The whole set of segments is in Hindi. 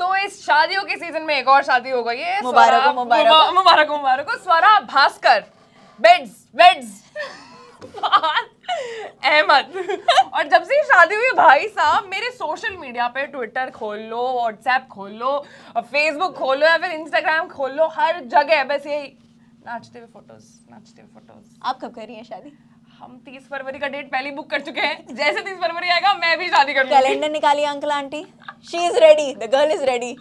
तो इस शादियों के सीजन में एक और शादी हो गई है मुबारक मुबारक मुबारक मुबारक स्वरा भास्कर बेड्स बेड्स अहमद और जब से शादी हुई भाई साहब मेरे सोशल मीडिया पे ट्विटर खोल लो व्हाट्सएप खोल लो फेसबुक खोल लो या फिर इंस्टाग्राम खोल लो हर जगह बस यही नाचते हुए फोटोज नाचते हुए फोटोज आप कब कर रही हैं शादी हम तीस फरवरी का डेट पहले बुक कर चुके हैं जैसे तीस फरवरी आएगा मैं भी शादी कर कैलेंडर निकाली uncle aunty she is ready the girl is ready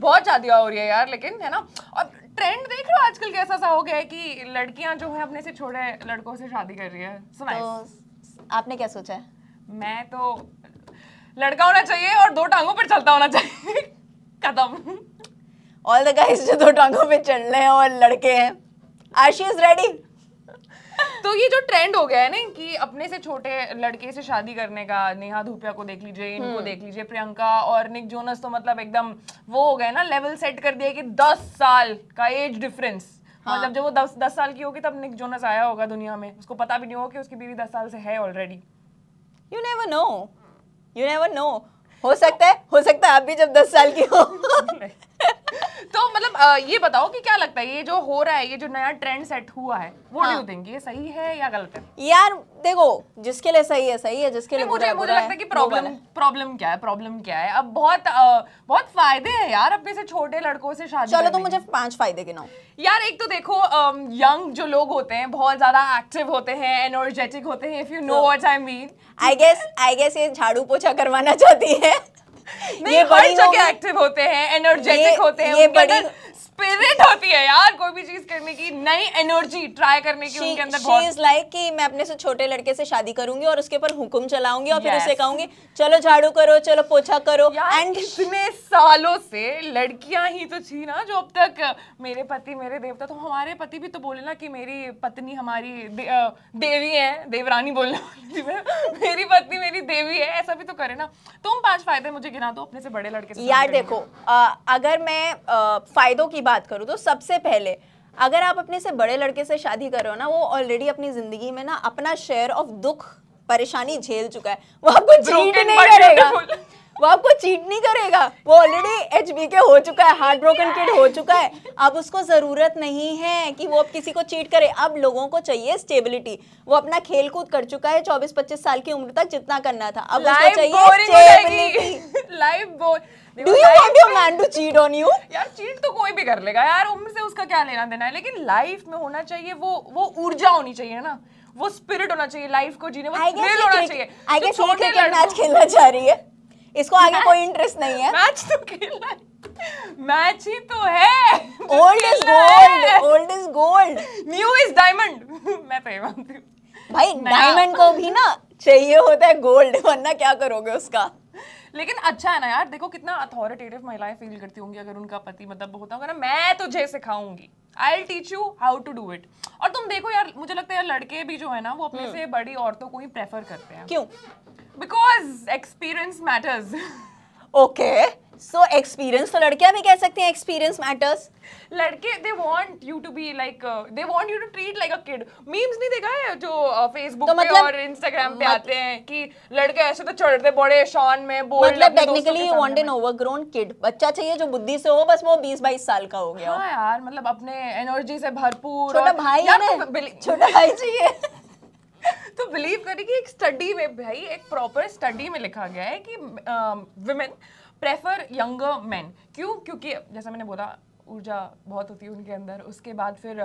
बहुत शादी हो रही है यार लेकिन है ना और ट्रेंड देख रहे हो आजकल कैसा सा हो गया है कि लड़कियां जो है अपने से छोड़े लड़कों से शादी कर रही है so तो आपने क्या सोचा है मैं तो लड़का होना चाहिए और दो टांगों पर चलता होना चाहिए कदम ऑल द गाइस जो दो टांगों पे चल रहे हैं और लड़के हैं आशी इज रेडी तो ये जो ट्रेंड हो गया है ना कि अपने से छोटे लड़के से शादी करने का नेहा धूपिया को देख लीजिए इनको हम्म। देख लीजिए प्रियंका और निक जोनस तो मतलब एकदम वो हो गया ना लेवल सेट कर दिया कि दस साल का एज डिफरेंस हाँ। मतलब जब वो दस दस साल की होगी तब निक जोनस आया होगा दुनिया में उसको पता भी नहीं होगा कि उसकी बीवी दस साल से है already you never know you never know हो सकता है हो सकता है आप भी जब दस साल की हो तो मतलब ये बताओ कि क्या लगता है ये जो हो रहा है ये जो नया ट्रेंड सेट हुआ है वो हाँ। थिंक ये सही है या गलत है यार देखो जिसके लिए सही है सही है जिसके लिए मुझे मुझे लगता है कि प्रॉब्लम प्रॉब्लम क्या है प्रॉब्लम क्या है अब बहुत बहुत फायदे हैं यार अब से छोटे लड़कों से शादी चलो तो मुझे पांच फायदे गिनाओ यार एक तो देखो यंग जो लोग होते हैं बहुत ज्यादा एक्टिव होते हैं एनर्जेटिक होते हैं if you know what I mean I guess I guess ये झाड़ू पोछा करवाना चाहती है ये बड़ी जगह एक्टिव होते हैं एनर्जेटिक होते हैं ये बड़ी स्पिरिट होती है चीज करने की नई एनर्जी ट्राई करने की उनके अंदर बहुत इज लाइक कि मैं अपने से छोटे लड़के से शादी करूंगी और उसके ऊपर हुक्म चलाऊंगी और yes. फिर उसे कहूंगी चलो झाड़ू करो चलो पोछा करो एंड इतने सालों से लड़कियां ही तो थी ना जो अब तक मेरे पति मेरे देवता तो हमारे पति भी तो बोले ना कि मेरी पत्नी हमारी देवी है देवरानी बोलने वाली मेरी पत्नी मेरी देवी है ऐसा भी तो करे ना तुम पांच फायदे मुझे गिना दो अपने से बड़े लड़के से यार देखो अगर मैं फायदों की बात करूँ तो सबसे पहले अगर आप अपने से बड़े लड़के से शादी करो ना वो ऑलरेडी अपनी जिंदगी में ना अपना शेयर ऑफ दुख परेशानी झेल चुका है वो आपको चीट नहीं करेगा वो आपको चीट नहीं करेगा वो ऑलरेडी एच बी के हो चुका है हार्ट ब्रोकन किड हो चुका है अब उसको ज़रूरत नहीं है कि वो अब किसी को चीट करे अब लोगों को चाहिए स्टेबिलिटी वो अपना खेल कूद कर चुका है चौबीस पच्चीस साल की उम्र तक जितना करना था अब उसको चाहिए life Do you want your man to cheat on you? यार चीट तो कोई भी कर लेगा यार उम्र से उसका क्या लेना देना है लेकिन लाइफ में होना चाहिए वो वो ऊर्जा होनी चाहिए ना वो स्पिरिट होना चाहिए लाइफ को जीने वो थ्रिल होना चाहिए आई गेस तो छोटे क्रिकेट मैच खेलना चाह रही है इसको आगे कोई इंटरेस्ट नहीं है मैच तो खेलना मैच ही तो है old is gold old is gold new is diamond मैं तो ये मानती हूँ भाई डायमंड को भी ना चाहिए होता है गोल्ड वरना क्या करोगे उसका लेकिन अच्छा है ना यार देखो कितना अथॉरिटेटिव महिलाएं फील करती होंगी अगर उनका पति मतलब होता होगा ना मैं तुझे सिखाऊंगी I'll teach you how to do it और तुम देखो यार मुझे लगता है यार लड़के भी जो है ना वो अपने हम्म। से बड़ी औरतों को ही प्रेफर करते हैं क्यों because experience matters okay so experience तो लड़कियां भी कह सकती हैं एक्सपीरियंस मैटर्स लड़के they want you to be like they want you to treat like a kid memes नहीं देखा है जो फेसबुक uh, तो पे मतलब और इंस्टाग्राम पे मत... आते हैं कि लड़के ऐसे तो चढ़ते बड़े शान में बोल मतलब technically you want an overgrown kid बच्चा चाहिए जो बुद्धि से हो बस वो 20 22 साल का हो गया हां यार मतलब अपने एनर्जी से भरपूर छोटा भाई है तो छोटा भाई चाहिए तो बिलीव करें कि एक स्टडी में भाई एक प्रॉपर स्टडी में लिखा गया है कि women um, uh, prefer younger man क्यों क्योंकि जैसा मैंने बोला ऊर्जा बहुत होती है उनके अंदर उसके बाद फिर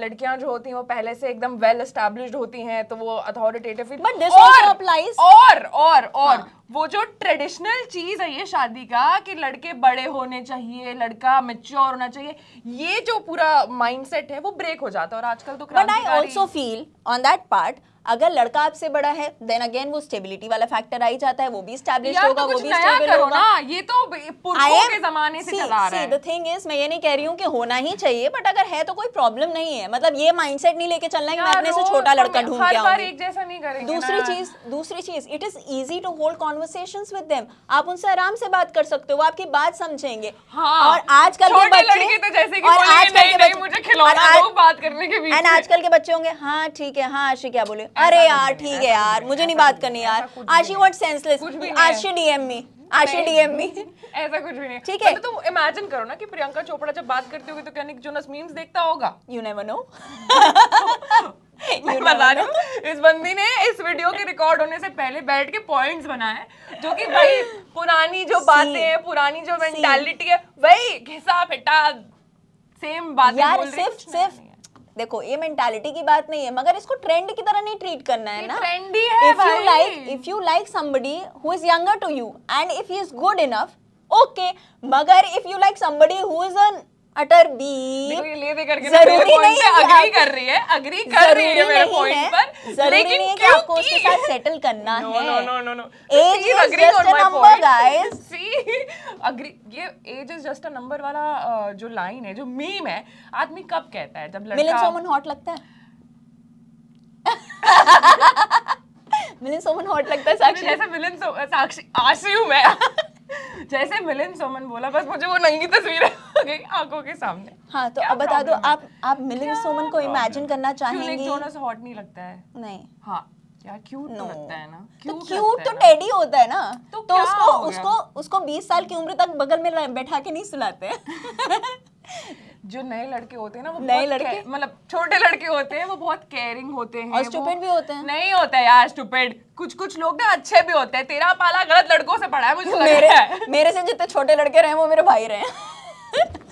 लड़कियां जो होती हैं वो पहले से एकदम वेल स्टैब्लिश होती हैं तो वो अथॉरिटेटिव और और और और हाँ. वो जो ट्रेडिशनल चीज है ये शादी का कि लड़के बड़े होने चाहिए लड़का मेच्योर होना चाहिए ये जो पूरा माइंडसेट है वो ब्रेक हो जाता है और आजकल तो also I feel on that part अगर लड़का आपसे बड़ा है देन अगेन वो स्टेबिलिटी वाला फैक्टर आ ही जाता है वो भी स्टैब्लिश होगा तो वो भी स्टेबल होगा ये तो के जमाने see, चला see, रहा है थिंग इज मैं ये नहीं कह रही हूँ कि होना ही चाहिए बट अगर है तो कोई प्रॉब्लम नहीं है मतलब ये माइंडसेट नहीं लेके चलना कि मैं अपने से छोटा तो लड़का ढूंढ गया दूसरी चीज दूसरी चीज it is easy to hold conversation with them आप उनसे आराम से बात कर सकते हो वो आपकी बात समझेंगे हाँ, और आजकल के बच्चे तो और आजकल के बच्चे मुझे एंड आजकल के बच्चे होंगे हाँ ठीक है हाँ आशी क्या बोले अरे यार ठीक है यार मुझे नहीं बात करनी यार Aashi what senseless Aashi DM me Aashi DM मी ऐसा कुछ भी नहीं ठीक है तुम इमेजिन करो ना कि प्रियंका चोपड़ा जब बात करती होगी तो क्या निक जोनस मीम्स देखता होगा यू नेवर नो बता इस बंदी ने इस वीडियो के रिकॉर्ड होने से पहले बैठ के पॉइंट्स बनाए जो कि भाई पुरानी जो बातें हैं पुरानी जो मेंटालिटी है वही घिसा फिटा सेम बात यार सिर्फ सिर्फ देखो ये मेंटालिटी की बात नहीं है मगर इसको ट्रेंड की तरह नहीं ट्रीट करना है ना if you like if you like somebody who is younger to you and if he is good enough okay मगर if you like somebody who is an utter be जरूरी नहीं है अग्री कर रही है अग्री कर रही है मेरे पॉइंट पर जरूरी नहीं है आपको उसके साथ सेटल करना है no no no no age is just a number guys see agree ये age is just a number वाला जो लाइन है जो मीम है आदमी कब कहता है जब लड़का हॉट लगता है मिलिन सोमन हॉट लगता है साक्षी जैसे मिलिन सो साक्षी आशी हूँ मैं जैसे मिलिन सोमन बोला बस मुझे वो नंगी तस्वीर हो गई आंखों के सामने हाँ तो अब बता दो आप आप मिलिन सोमन को इमेजिन करना चाहेंगे जोनस हॉट नहीं लगता है नहीं हाँ यार क्यूट तो no. तो लगता है ना क्यूट तो क्यूट तो होता है ना तो, तो उसको उसको उसको 20 साल की उम्र तक बगल में बैठा के नहीं सुलाते जो नए लड़के होते हैं ना वो नए लड़के मतलब छोटे लड़के होते हैं वो बहुत केयरिंग होते हैं और स्टूपिड भी होते हैं नहीं होता है यार स्टूपिड कुछ कुछ लोग ना अच्छे भी होते हैं तेरा पाला गलत लड़कों से पढ़ा है मुझे मेरे, मेरे से जितने छोटे लड़के रहे वो मेरे भाई रहे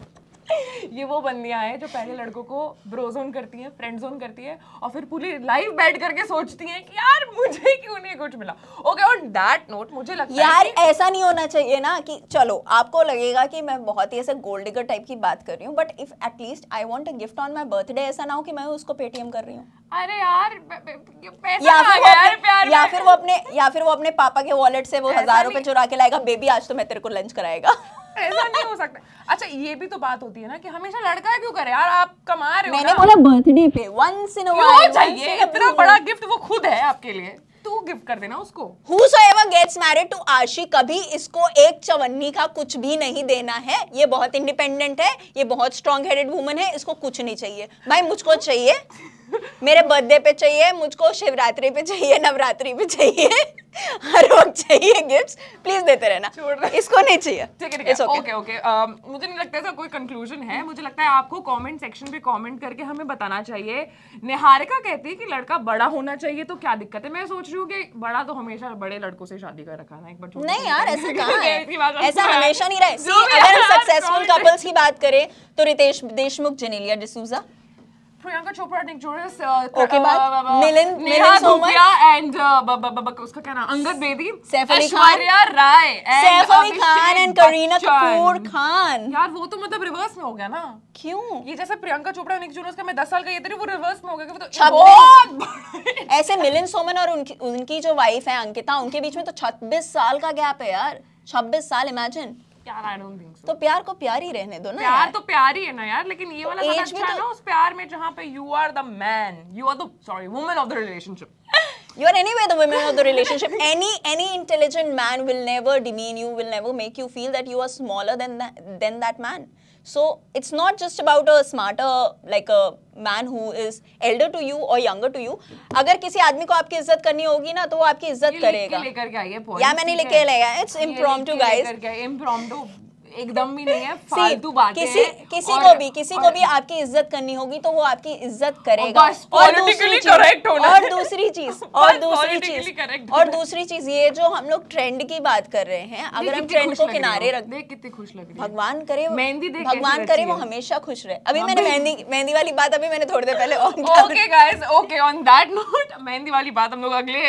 ये वो बंदियां हैं जो पहले लड़कों को ब्रो जोन करती हैं फ्रेंड जोन करती हैं और फिर पूरी लाइफ बैठ करके सोचती हैं कि यार मुझे क्यों नहीं कुछ मिला ओके ऑन दैट नोट मुझे लगता यार है ऐसा नहीं होना चाहिए ना कि चलो आपको लगेगा कि मैं बहुत ही ऐसे गोल्ड डिगर टाइप की बात कर रही हूँ but if at least I want a gift on my birthday ऐसा ना हो कि मैं उसको पेटीएम कर रही हूँ अरे यार या फिर, वो यार प्यार या फिर वो अपने या फिर वो अपने पापा के वॉलेट से वो हजार रुपए चुरा के लाएगा बेबी आज तो मैं तेरे को लंच कराएगा ऐसा नहीं हो सकता अच्छा ये भी तो बात होती है ना कि हमेशा लड़का क्यों करे यार आप कमा रहे हो मैंने बोला बर्थडे पे वंस इन चाहिए इतना बड़ा गिफ्ट वो खुद है आपके लिए तू गिफ्ट कर देना उसको गेट्स मैरिड टू आशी कभी इसको एक चवन्नी का कुछ भी नहीं देना है ये बहुत इंडिपेंडेंट है ये बहुत स्ट्रॉन्ग हेडेड वुमन है इसको कुछ नहीं चाहिए भाई मुझको चाहिए मेरे बर्थडे पे चाहिए मुझको शिवरात्रि पे चाहिए नवरात्रि पे चाहिए हर वक्त चाहिए गिफ्ट्स प्लीज देते रहना रहे। इसको नहीं चाहिए ठीक है ओके ओके um, मुझे नहीं लगता ऐसा कोई कंक्लूजन है मुझे लगता है आपको कमेंट सेक्शन पे कमेंट करके हमें बताना चाहिए निहारिका कहती है कि लड़का बड़ा होना चाहिए तो क्या दिक्कत है मैं सोच रही हूँ कि बड़ा तो हमेशा बड़े लड़कों से शादी कर रखा ना एक बार नहीं यार ऐसा ऐसा हमेशा नहीं रहे अगर सक्सेसफुल कपल्स की बात करें तो Ritesh Deshmukh Genelia D'Souza Priyanka Chopra Nick Jonas okay बाद मिलन नेहा धूपिया एंड uh, उसका क्या नाम अंगद बेदी सैफ अली खान राय सैफ अली खान एंड करीना कपूर खान यार वो तो मतलब रिवर्स में हो गया ना क्यों ये जैसे प्रियंका चोपड़ा निक जोनस का मैं 10 साल का ये तेरे तो वो रिवर्स में हो गया वो तो बहुत ऐसे मिलन सोमन और उनकी उनकी जो वाइफ है अंकिता उनके बीच में तो 26 साल का गैप है यार 26 साल इमेजिन यार आई डोंट थिंक सो तो प्यार को प्यार ही रहने दो ना प्यार यार? तो प्यार ही है ना यार लेकिन ये वाला ज्यादा अच्छा है ना उस प्यार में जहां पे you are the man you are the sorry woman of the relationship you are anyway the women of the relationship any any intelligent man will never demean you will never make you feel that you are smaller than that, than that man So it's not just about a smarter like a man who is elder to you or younger to you. agar kisi aadmi ko अगर किसी आदमी को आपकी इज्जत करनी होगी ना तो वो आपकी इज्जत करेगा। ya maine लिख के aaya It's impromptu guys. Impromptu एकदम भी नहीं है फालतू बातें किसी किसी को भी किसी को भी आपकी इज्जत करनी होगी तो वो आपकी इज्जत करेगा और दूसरी करेक्ट होना और दूसरी चीज और दूसरी चीज और दूसरी चीज ये जो हम लोग ट्रेंड की बात कर रहे हैं अगर हम ट्रेंड को किनारे रख दे कितनी खुश लग रही भगवान करे मेहंदी देख भगवान करे वो हमेशा खुश रहे अभी हाँ, मैंने मेहंदी मेहंदी वाली बात अभी मैंने थोड़ी देर पहले okay guys okay on that note mehndi वाली बात हम लोग अगले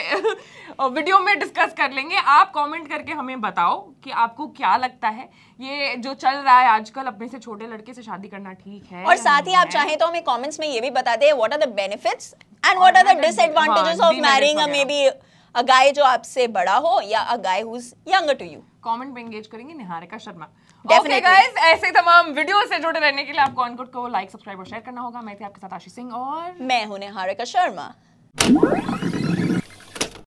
वीडियो में डिस्कस कर लेंगे आप कमेंट करके हमें बताओ कि आपको क्या लगता है ये जो चल रहा है आजकल अपने से छोटे लड़के से शादी करना ठीक है और साथ ही आप चाहें तो हमें कमेंट्स में ये भी बता दे what are the benefits and what are the disadvantages of marrying maybe a guy जो आपसे बड़ा हो या a guy who is younger to you comment में एंगेज करेंगे Niharika Sharma okay guys okay ऐसे तमाम वीडियो से जुड़े रहने के लिए आपको ऑनकुट को लाइक सब्सक्राइब और शेयर करना होगा मैं थी आपके साथ आशीष सिंह और मैं हूं निहारिका शर्मा